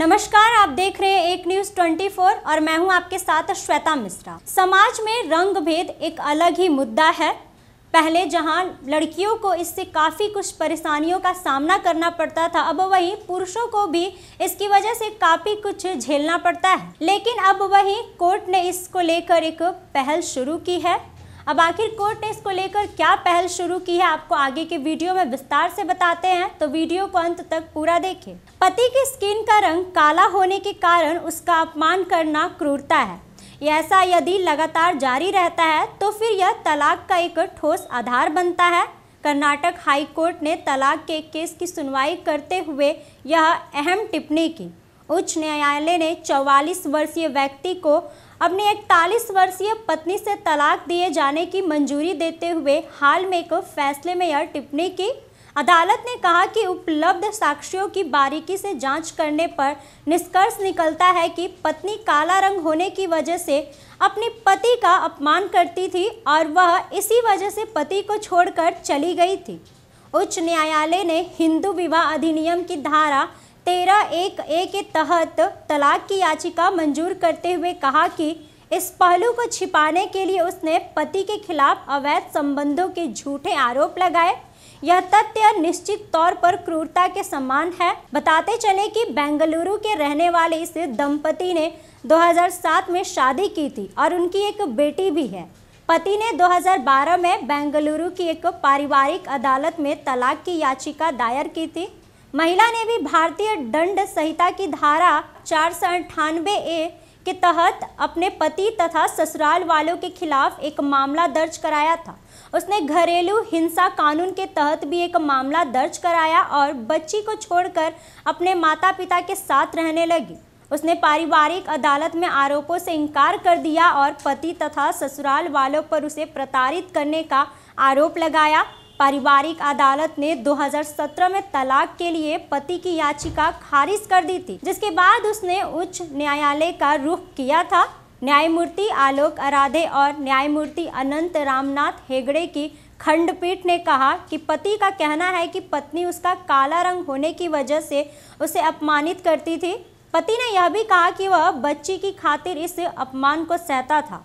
नमस्कार आप देख रहे हैं एक न्यूज 24 और मैं हूं आपके साथ श्वेता मिश्रा समाज में रंग भेद एक अलग ही मुद्दा है पहले जहां लड़कियों को इससे काफ़ी कुछ परेशानियों का सामना करना पड़ता था अब वहीं पुरुषों को भी इसकी वजह से काफ़ी कुछ झेलना पड़ता है लेकिन अब वहीं कोर्ट ने इसको लेकर एक पहल शुरू की है अब आखिर कोर्ट ने इसको लेकर क्या पहल शुरू की है आपको आगे के वीडियो में विस्तार से बताते हैं तो वीडियो को अंत तक पूरा देखें पति की स्किन का रंग काला होने के कारण उसका अपमान करना क्रूरता है ऐसा यदि लगातार जारी रहता है तो फिर यह तलाक का एक ठोस आधार बनता है कर्नाटक हाई कोर्ट ने तलाक के केस की सुनवाई करते हुए यह अहम टिप्पणी की उच्च न्यायालय ने 44 वर्षीय व्यक्ति को अपनी इकतालीस वर्षीय पत्नी से तलाक दिए जाने की मंजूरी देते हुए हाल में एक फैसले में यह टिप्पणी की अदालत ने कहा कि उपलब्ध साक्ष्यों की बारीकी से जांच करने पर निष्कर्ष निकलता है कि पत्नी काला रंग होने की वजह से अपने पति का अपमान करती थी और वह इसी वजह से पति को छोड़कर चली गई थी उच्च न्यायालय ने हिंदू विवाह अधिनियम की धारा तेरह एक ए के तहत तलाक की याचिका मंजूर करते हुए कहा कि इस पहलू को छिपाने के लिए उसने पति के खिलाफ अवैध संबंधों के झूठे आरोप लगाए यह तथ्य निश्चित तौर पर क्रूरता के समान है बताते चले कि बेंगलुरु के रहने वाले इस दंपति ने 2007 में शादी की थी और उनकी एक बेटी भी है पति ने 2012 में बेंगलुरु की एक पारिवारिक अदालत में तलाक की याचिका दायर की थी महिला ने भी भारतीय दंड संहिता की धारा चार सौ ए के तहत अपने पति तथा ससुराल वालों के खिलाफ एक मामला दर्ज कराया था उसने घरेलू हिंसा कानून के तहत भी एक मामला दर्ज कराया और बच्ची को छोड़कर अपने माता पिता के साथ रहने लगी उसने पारिवारिक अदालत में आरोपों से इनकार कर दिया और पति तथा ससुराल वालों पर उसे प्रताड़ित करने का आरोप लगाया पारिवारिक अदालत ने 2017 में तलाक के लिए पति की याचिका खारिज कर दी थी जिसके बाद उसने उच्च न्यायालय का रुख किया था न्यायमूर्ति आलोक अराधे और न्यायमूर्ति अनंत रामनाथ हेगड़े की खंडपीठ ने कहा कि पति का कहना है कि पत्नी उसका काला रंग होने की वजह से उसे अपमानित करती थी पति ने यह भी कहा कि वह बच्ची की खातिर इस अपमान को सहता था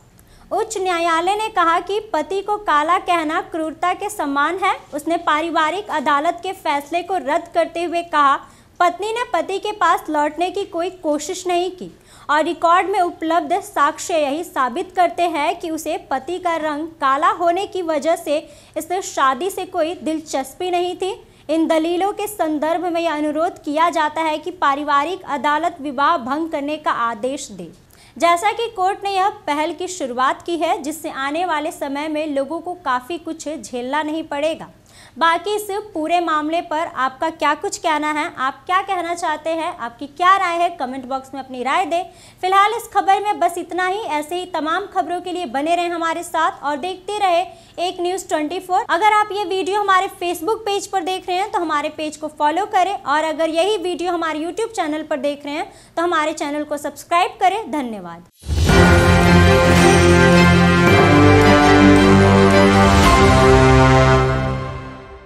उच्च न्यायालय ने कहा कि पति को काला कहना क्रूरता के समान है उसने पारिवारिक अदालत के फैसले को रद्द करते हुए कहा पत्नी ने पति के पास लौटने की कोई कोशिश नहीं की और रिकॉर्ड में उपलब्ध साक्ष्य यही साबित करते हैं कि उसे पति का रंग काला होने की वजह से इस शादी से कोई दिलचस्पी नहीं थी इन दलीलों के संदर्भ में यह अनुरोध किया जाता है कि पारिवारिक अदालत विवाह भंग करने का आदेश दे जैसा कि कोर्ट ने यह पहल की शुरुआत की है जिससे आने वाले समय में लोगों को काफ़ी कुछ झेलना नहीं पड़ेगा बाकी इस पूरे मामले पर आपका क्या कुछ कहना है आप क्या कहना चाहते हैं आपकी क्या राय है कमेंट बॉक्स में अपनी राय दें फिलहाल इस खबर में बस इतना ही ऐसे ही तमाम खबरों के लिए बने रहें हमारे साथ और देखते रहे एक न्यूज़ ट्वेंटी अगर आप ये वीडियो हमारे फेसबुक पेज पर देख रहे हैं तो हमारे पेज को फॉलो करें और अगर यही वीडियो हमारे यूट्यूब चैनल पर देख रहे हैं तो हमारे चैनल को सब्सक्राइब करें धन्यवाद